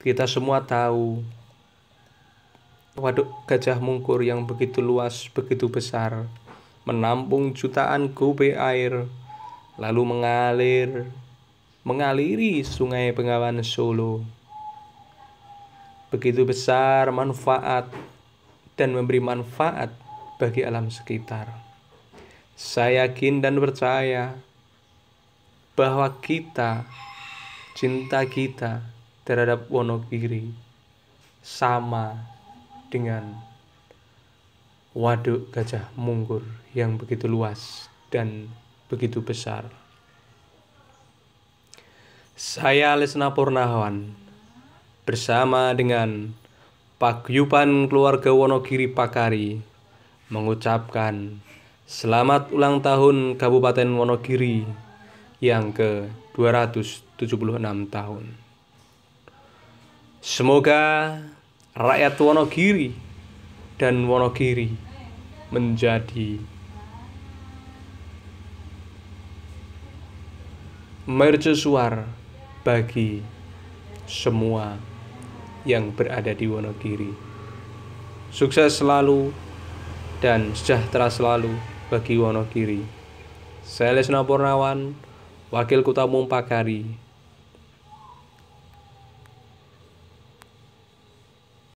Kita semua tahu waduk gajah mungkur yang begitu luas, begitu besar, menampung jutaan kube air, lalu mengalir, mengaliri sungai Bengawan Solo. Begitu besar manfaat dan memberi manfaat bagi alam sekitar. Saya yakin dan percaya bahwa kita, cinta kita, terhadap Wonogiri sama dengan waduk gajah mungkur yang begitu luas dan begitu besar. Saya Lesna Purnawan bersama dengan Pak Yupan Keluarga Wonogiri Pakari mengucapkan selamat ulang tahun Kabupaten Wonogiri yang ke 276 tahun. Semoga rakyat Wonogiri dan Wonogiri menjadi mercusuar bagi semua yang berada di Wonogiri. Sukses selalu dan sejahtera selalu bagi Wonogiri. Saya Lesna Purnawan, Wakil Kutamu Mumpakari. Pakari,